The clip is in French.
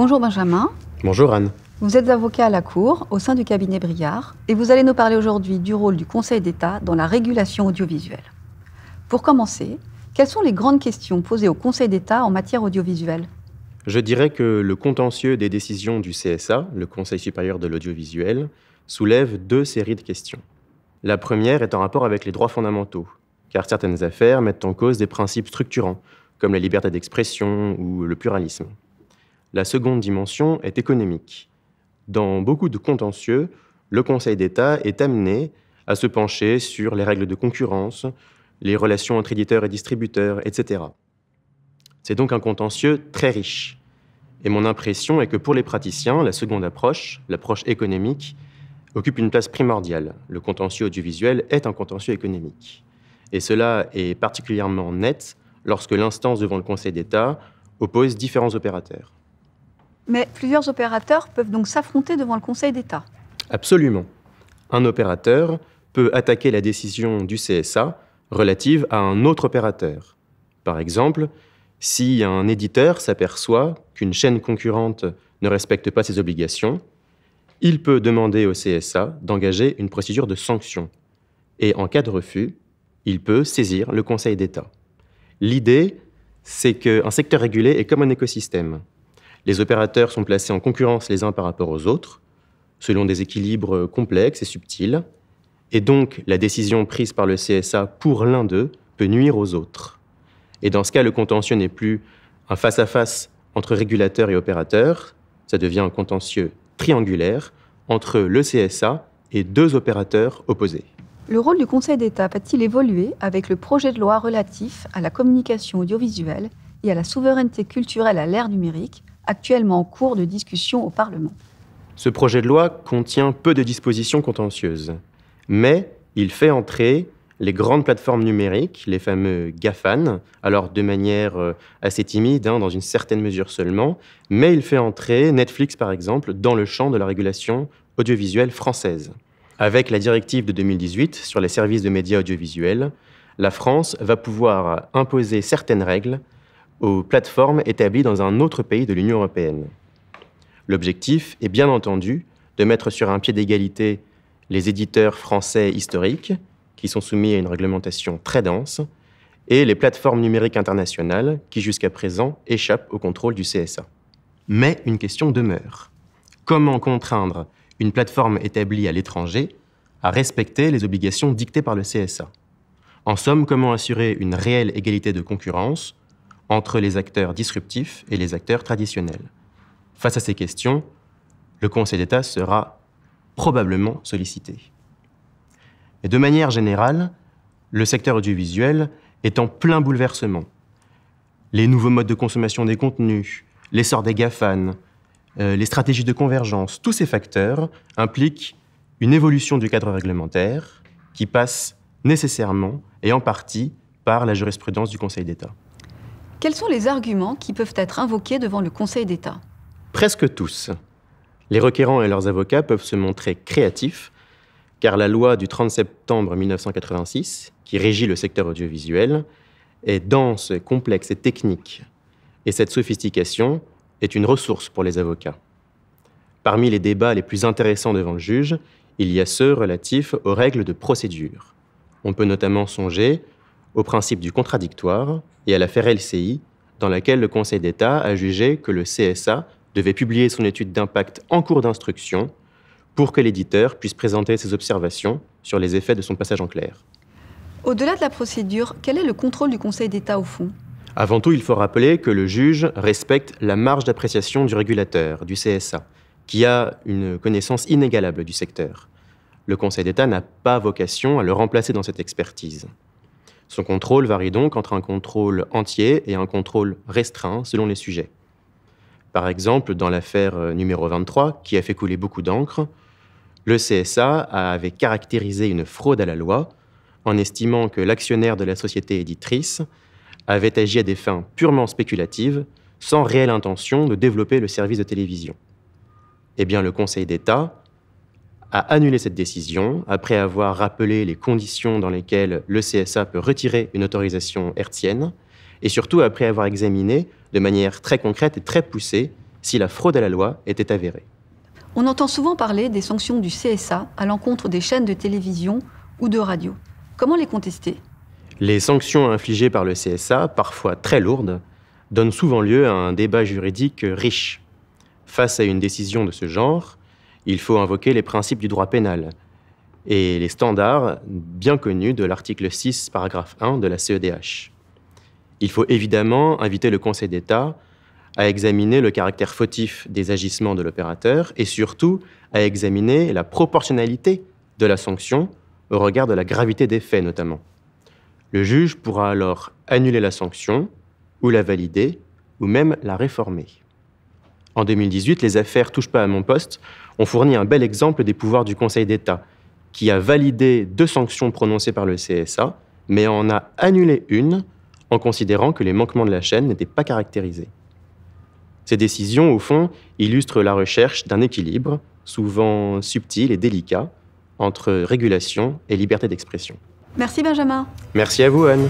Bonjour Benjamin. Bonjour Anne. Vous êtes avocat à la Cour au sein du cabinet Briard et vous allez nous parler aujourd'hui du rôle du Conseil d'État dans la régulation audiovisuelle. Pour commencer, quelles sont les grandes questions posées au Conseil d'État en matière audiovisuelle Je dirais que le contentieux des décisions du CSA, le Conseil supérieur de l'audiovisuel, soulève deux séries de questions. La première est en rapport avec les droits fondamentaux, car certaines affaires mettent en cause des principes structurants, comme la liberté d'expression ou le pluralisme. La seconde dimension est économique. Dans beaucoup de contentieux, le Conseil d'État est amené à se pencher sur les règles de concurrence, les relations entre éditeurs et distributeurs, etc. C'est donc un contentieux très riche. Et mon impression est que pour les praticiens, la seconde approche, l'approche économique, occupe une place primordiale. Le contentieux audiovisuel est un contentieux économique. Et cela est particulièrement net lorsque l'instance devant le Conseil d'État oppose différents opérateurs. Mais plusieurs opérateurs peuvent donc s'affronter devant le Conseil d'État. Absolument. Un opérateur peut attaquer la décision du CSA relative à un autre opérateur. Par exemple, si un éditeur s'aperçoit qu'une chaîne concurrente ne respecte pas ses obligations, il peut demander au CSA d'engager une procédure de sanction. Et en cas de refus, il peut saisir le Conseil d'État. L'idée, c'est qu'un secteur régulé est comme un écosystème. Les opérateurs sont placés en concurrence les uns par rapport aux autres, selon des équilibres complexes et subtils, et donc la décision prise par le CSA pour l'un d'eux peut nuire aux autres. Et dans ce cas, le contentieux n'est plus un face-à-face entre régulateur et opérateur, ça devient un contentieux triangulaire entre le CSA et deux opérateurs opposés. Le rôle du Conseil d'État va-t-il évoluer avec le projet de loi relatif à la communication audiovisuelle et à la souveraineté culturelle à l'ère numérique, actuellement en cours de discussion au Parlement. Ce projet de loi contient peu de dispositions contentieuses, mais il fait entrer les grandes plateformes numériques, les fameux GAFAN, alors de manière euh, assez timide, hein, dans une certaine mesure seulement, mais il fait entrer Netflix par exemple dans le champ de la régulation audiovisuelle française. Avec la directive de 2018 sur les services de médias audiovisuels, la France va pouvoir imposer certaines règles aux plateformes établies dans un autre pays de l'Union européenne. L'objectif est bien entendu de mettre sur un pied d'égalité les éditeurs français historiques, qui sont soumis à une réglementation très dense, et les plateformes numériques internationales, qui jusqu'à présent échappent au contrôle du CSA. Mais une question demeure. Comment contraindre une plateforme établie à l'étranger à respecter les obligations dictées par le CSA En somme, comment assurer une réelle égalité de concurrence entre les acteurs disruptifs et les acteurs traditionnels. Face à ces questions, le Conseil d'État sera probablement sollicité. Et de manière générale, le secteur audiovisuel est en plein bouleversement. Les nouveaux modes de consommation des contenus, l'essor des GAFAN, euh, les stratégies de convergence, tous ces facteurs impliquent une évolution du cadre réglementaire qui passe nécessairement et en partie par la jurisprudence du Conseil d'État. Quels sont les arguments qui peuvent être invoqués devant le Conseil d'État Presque tous. Les requérants et leurs avocats peuvent se montrer créatifs, car la loi du 30 septembre 1986, qui régit le secteur audiovisuel, est dense, complexe et technique. Et cette sophistication est une ressource pour les avocats. Parmi les débats les plus intéressants devant le juge, il y a ceux relatifs aux règles de procédure. On peut notamment songer au principe du contradictoire et à l'affaire LCI, dans laquelle le Conseil d'État a jugé que le CSA devait publier son étude d'impact en cours d'instruction pour que l'éditeur puisse présenter ses observations sur les effets de son passage en clair. Au-delà de la procédure, quel est le contrôle du Conseil d'État au fond Avant tout, il faut rappeler que le juge respecte la marge d'appréciation du régulateur, du CSA, qui a une connaissance inégalable du secteur. Le Conseil d'État n'a pas vocation à le remplacer dans cette expertise. Son contrôle varie donc entre un contrôle entier et un contrôle restreint selon les sujets. Par exemple, dans l'affaire euh, numéro 23, qui a fait couler beaucoup d'encre, le CSA avait caractérisé une fraude à la loi en estimant que l'actionnaire de la société éditrice avait agi à des fins purement spéculatives, sans réelle intention de développer le service de télévision. Eh bien, le Conseil d'État a annulé cette décision après avoir rappelé les conditions dans lesquelles le CSA peut retirer une autorisation hertzienne et surtout après avoir examiné de manière très concrète et très poussée si la fraude à la loi était avérée. On entend souvent parler des sanctions du CSA à l'encontre des chaînes de télévision ou de radio. Comment les contester Les sanctions infligées par le CSA, parfois très lourdes, donnent souvent lieu à un débat juridique riche. Face à une décision de ce genre, il faut invoquer les principes du droit pénal et les standards bien connus de l'article 6, paragraphe 1 de la CEDH. Il faut évidemment inviter le Conseil d'État à examiner le caractère fautif des agissements de l'opérateur et surtout à examiner la proportionnalité de la sanction au regard de la gravité des faits notamment. Le juge pourra alors annuler la sanction ou la valider ou même la réformer. En 2018, les affaires Touche pas à mon poste ont fourni un bel exemple des pouvoirs du Conseil d'État, qui a validé deux sanctions prononcées par le CSA, mais en a annulé une en considérant que les manquements de la chaîne n'étaient pas caractérisés. Ces décisions, au fond, illustrent la recherche d'un équilibre, souvent subtil et délicat, entre régulation et liberté d'expression. Merci Benjamin. Merci à vous Anne.